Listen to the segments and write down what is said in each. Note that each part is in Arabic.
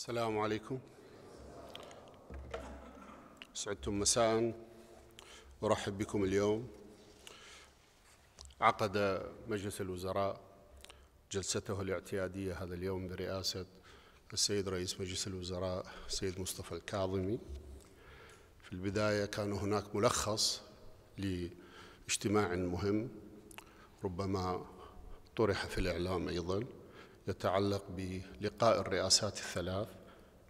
السلام عليكم سعدتم مساء ارحب بكم اليوم عقد مجلس الوزراء جلسته الاعتياديه هذا اليوم برئاسه السيد رئيس مجلس الوزراء السيد مصطفى الكاظمي في البدايه كان هناك ملخص لاجتماع مهم ربما طرح في الاعلام ايضا يتعلق بلقاء الرئاسات الثلاث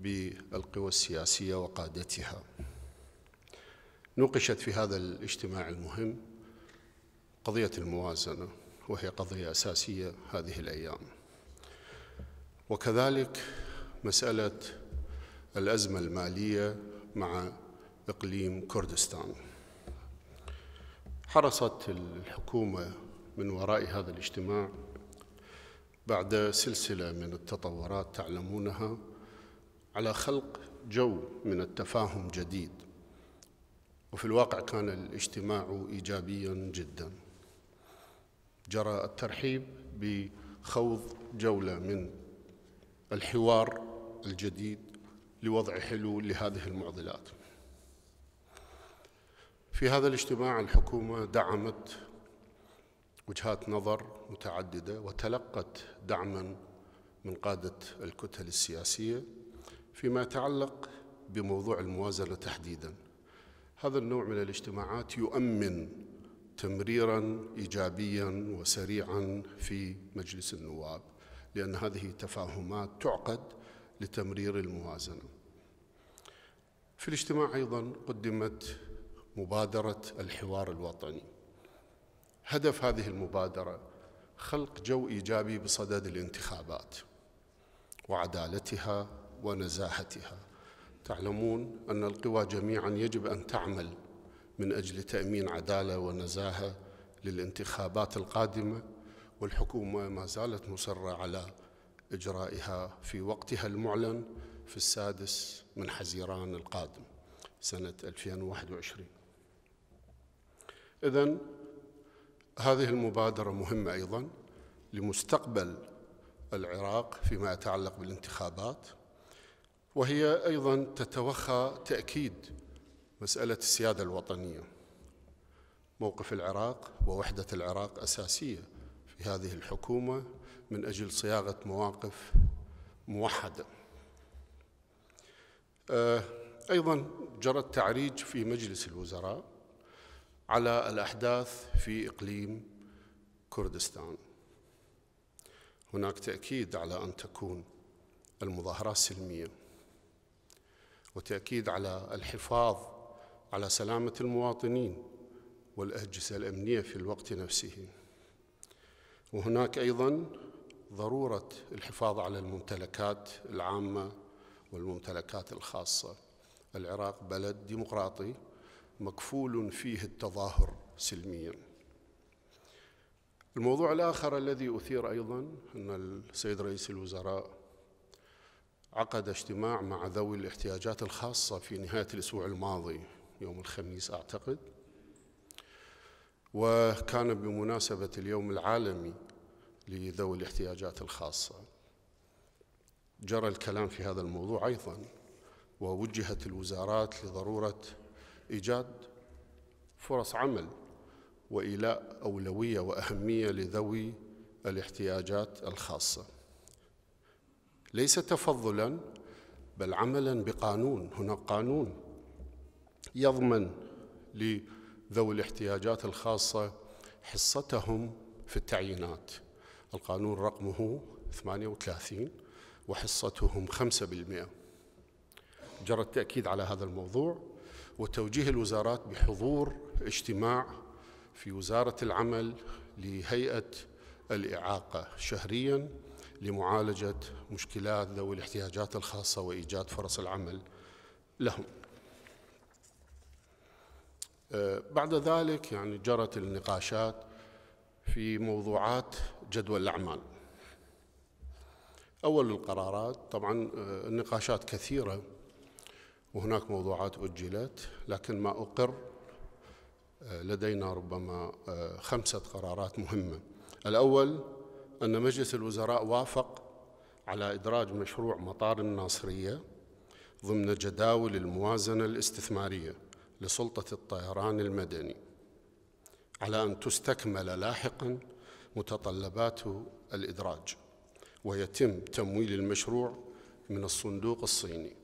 بالقوى السياسية وقادتها نوقشت في هذا الاجتماع المهم قضية الموازنة وهي قضية أساسية هذه الأيام وكذلك مسألة الأزمة المالية مع إقليم كردستان حرصت الحكومة من وراء هذا الاجتماع بعد سلسله من التطورات تعلمونها على خلق جو من التفاهم جديد وفي الواقع كان الاجتماع ايجابيا جدا جرى الترحيب بخوض جوله من الحوار الجديد لوضع حلول لهذه المعضلات في هذا الاجتماع الحكومه دعمت وجهات نظر متعددة وتلقت دعما من قادة الكتل السياسية فيما يتعلق بموضوع الموازنة تحديدا هذا النوع من الاجتماعات يؤمن تمريرا إيجابيا وسريعا في مجلس النواب لأن هذه تفاهمات تعقد لتمرير الموازنة في الاجتماع أيضا قدمت مبادرة الحوار الوطني هدف هذه المبادرة خلق جو إيجابي بصدد الانتخابات وعدالتها ونزاهتها تعلمون أن القوى جميعا يجب أن تعمل من أجل تأمين عدالة ونزاهة للانتخابات القادمة والحكومة ما زالت مصرة على إجرائها في وقتها المعلن في السادس من حزيران القادم سنة 2021 إذا هذه المبادرة مهمة أيضا لمستقبل العراق فيما يتعلق بالانتخابات وهي أيضا تتوخى تأكيد مسألة السيادة الوطنية موقف العراق ووحدة العراق أساسية في هذه الحكومة من أجل صياغة مواقف موحدة آه، أيضا جرى التعريج في مجلس الوزراء على الأحداث في إقليم كردستان هناك تأكيد على أن تكون المظاهرات سلمية وتأكيد على الحفاظ على سلامة المواطنين والأجهزة الأمنية في الوقت نفسه وهناك أيضا ضرورة الحفاظ على الممتلكات العامة والممتلكات الخاصة العراق بلد ديمقراطي مكفول فيه التظاهر سلميا الموضوع الآخر الذي أثير أيضا أن السيد رئيس الوزراء عقد اجتماع مع ذوي الاحتياجات الخاصة في نهاية الأسبوع الماضي يوم الخميس أعتقد وكان بمناسبة اليوم العالمي لذوي الاحتياجات الخاصة جرى الكلام في هذا الموضوع أيضا ووجهت الوزارات لضرورة إيجاد فرص عمل وإيلاء أولوية وأهمية لذوي الاحتياجات الخاصة ليس تفضلا بل عملا بقانون هناك قانون يضمن لذوي الاحتياجات الخاصة حصتهم في التعيينات القانون رقمه 38 وحصتهم 5% جرى التأكيد على هذا الموضوع وتوجيه الوزارات بحضور اجتماع في وزارة العمل لهيئة الإعاقة شهريا لمعالجة مشكلات ذوي الاحتياجات الخاصة وإيجاد فرص العمل لهم أه، بعد ذلك يعني جرت النقاشات في موضوعات جدول الأعمال أول القرارات طبعا أه، النقاشات كثيرة وهناك موضوعات أجلت لكن ما أقر آه، لدينا ربما آه، خمسة قرارات مهمة الأول أن مجلس الوزراء وافق على إدراج مشروع مطار الناصرية ضمن جداول الموازنة الاستثمارية لسلطة الطيران المدني على أن تستكمل لاحقا متطلبات الإدراج ويتم تمويل المشروع من الصندوق الصيني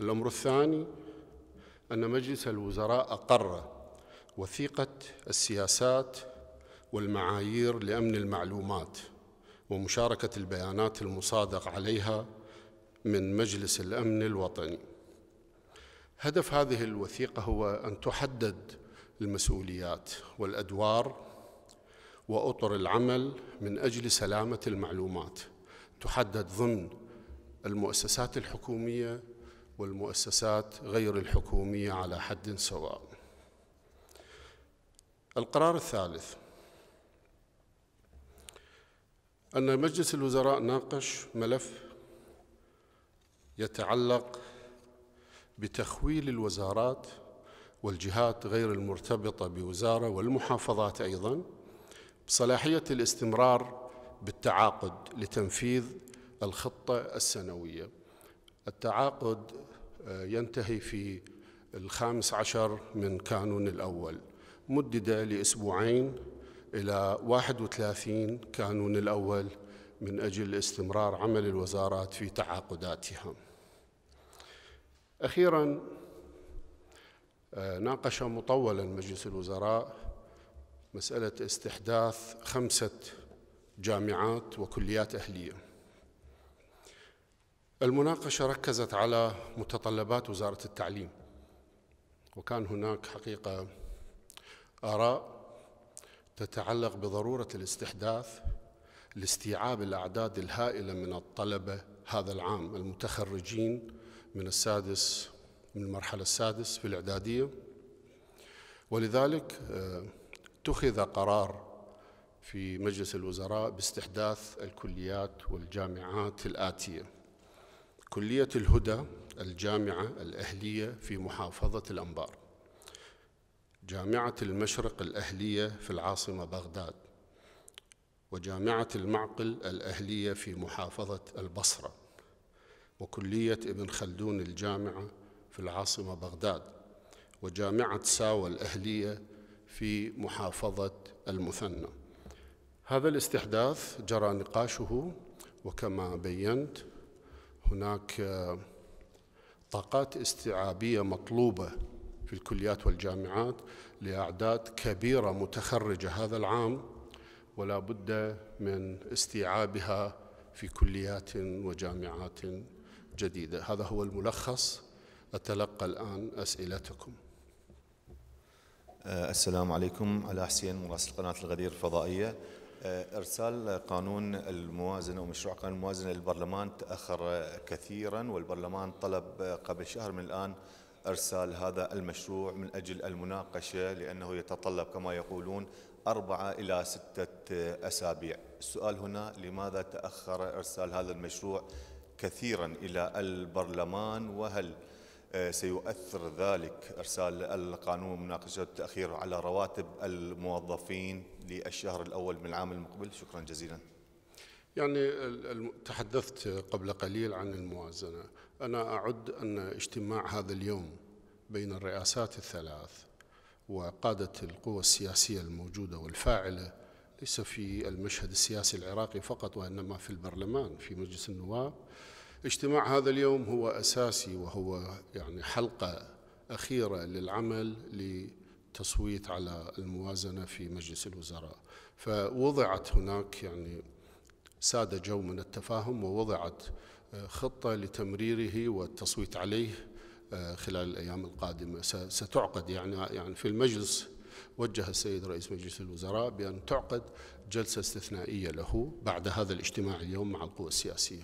الأمر الثاني أن مجلس الوزراء أقر وثيقة السياسات والمعايير لأمن المعلومات ومشاركة البيانات المصادق عليها من مجلس الأمن الوطني هدف هذه الوثيقة هو أن تحدد المسؤوليات والأدوار وأطر العمل من أجل سلامة المعلومات تحدد ضمن المؤسسات الحكومية والمؤسسات غير الحكومية على حد سواء القرار الثالث أن مجلس الوزراء ناقش ملف يتعلق بتخويل الوزارات والجهات غير المرتبطة بوزارة والمحافظات أيضا بصلاحية الاستمرار بالتعاقد لتنفيذ الخطة السنوية التعاقد آه، ينتهي في الخامس عشر من كانون الأول مدد لأسبوعين إلى 31 كانون الأول من أجل استمرار عمل الوزارات في تعاقداتها أخيرا آه، ناقش مطولا مجلس الوزراء مسألة استحداث خمسة جامعات وكليات أهلية المناقشة ركزت على متطلبات وزارة التعليم وكان هناك حقيقة آراء تتعلق بضرورة الاستحداث لاستيعاب الأعداد الهائلة من الطلبة هذا العام المتخرجين من السادس من المرحلة السادس في الإعدادية ولذلك آه، اتخذ قرار في مجلس الوزراء باستحداث الكليات والجامعات الآتية كلية الهدى الجامعة الأهلية في محافظة الأنبار جامعة المشرق الأهلية في العاصمة بغداد وجامعة المعقل الأهلية في محافظة البصرة وكلية ابن خلدون الجامعة في العاصمة بغداد وجامعة ساوى الأهلية في محافظة المثنى هذا الاستحداث جرى نقاشه وكما بينت هناك آه، طاقات استيعابية مطلوبة في الكليات والجامعات لأعداد كبيرة متخرجة هذا العام ولا بد من استيعابها في كليات وجامعات جديدة هذا هو الملخص أتلقى الآن أسئلتكم آه، السلام عليكم على حسين مراسل قناة الغدير الفضائية ارسال قانون الموازنه ومشروع قانون الموازنه للبرلمان تاخر كثيرا والبرلمان طلب قبل شهر من الان ارسال هذا المشروع من اجل المناقشه لانه يتطلب كما يقولون أربعة إلى ستة أسابيع السؤال هنا لماذا تأخر إرسال هذا المشروع كثيرا إلى البرلمان وهل آه، سيؤثر ذلك إرسال القانون مناقشة التاخير على رواتب الموظفين للشهر الأول من العام المقبل شكرا جزيلا يعني تحدثت قبل قليل عن الموازنة أنا أعد أن اجتماع هذا اليوم بين الرئاسات الثلاث وقادة القوى السياسية الموجودة والفاعلة ليس في المشهد السياسي العراقي فقط وإنما في البرلمان في مجلس النواب اجتماع هذا اليوم هو أساسي وهو يعني حلقة أخيرة للعمل لتصويت على الموازنة في مجلس الوزراء فوضعت هناك يعني ساد جو من التفاهم ووضعت آه، خطة لتمريره والتصويت عليه آه، خلال الأيام القادمة ستعقد يعني يعني في المجلس وجه السيد رئيس مجلس الوزراء بأن تعقد جلسة استثنائية له بعد هذا الاجتماع اليوم مع القوى السياسية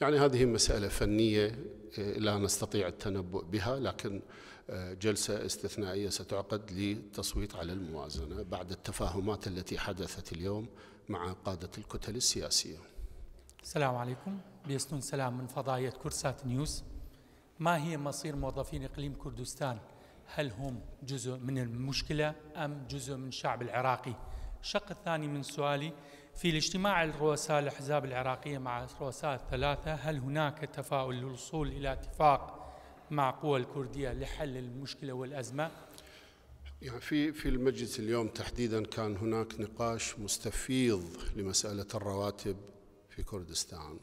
يعني هذه مسألة فنية آه، لا نستطيع التنبؤ بها لكن آه، جلسة استثنائية ستعقد للتصويت على الموازنة بعد التفاهمات التي حدثت اليوم مع قادة الكتل السياسية السلام عليكم بيستون سلام من فضائية كرسات نيوز ما هي مصير موظفين إقليم كردستان هل هم جزء من المشكلة أم جزء من الشعب العراقي الشق الثاني من سؤالي في الاجتماع الرؤساء الأحزاب العراقية مع الرؤساء الثلاثة هل هناك تفاؤل للوصول إلى اتفاق مع قوى الكردية لحل المشكلة والأزمة؟ يعني في في المجلس اليوم تحديدا كان هناك نقاش مستفيض لمسألة الرواتب في كردستان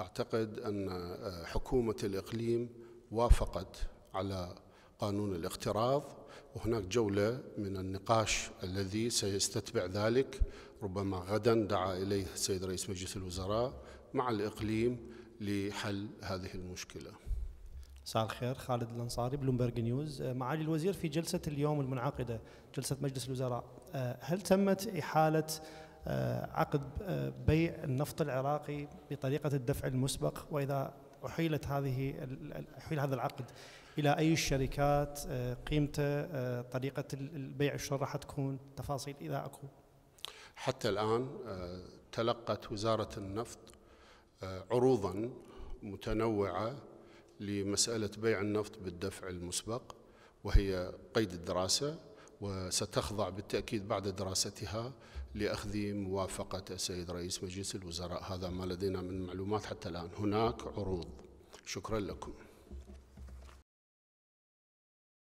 أعتقد أن آه، حكومة الإقليم وافقت على قانون الاقتراض وهناك جولة من النقاش الذي سيستتبع ذلك ربما غدا دعا إليه السيد رئيس مجلس الوزراء مع الإقليم لحل هذه المشكلة مساء الخير خالد الانصاري بلومبرج نيوز آه، معالي الوزير في جلسة اليوم المنعقدة جلسة مجلس الوزراء آه، هل تمت إحالة آه، عقد بيع النفط العراقي بطريقة الدفع المسبق وإذا أحيلت هذه أحيل هذا العقد إلى أي الشركات قيمته طريقة البيع شلون راح تكون تفاصيل إذا أكو حتى الآن آه، تلقت وزارة النفط آه، عروضا متنوعة لمسألة بيع النفط بالدفع المسبق وهي قيد الدراسة وستخضع بالتأكيد بعد دراستها لأخذ موافقة السيد رئيس مجلس الوزراء هذا ما لدينا من معلومات حتى الآن هناك عروض شكرا لكم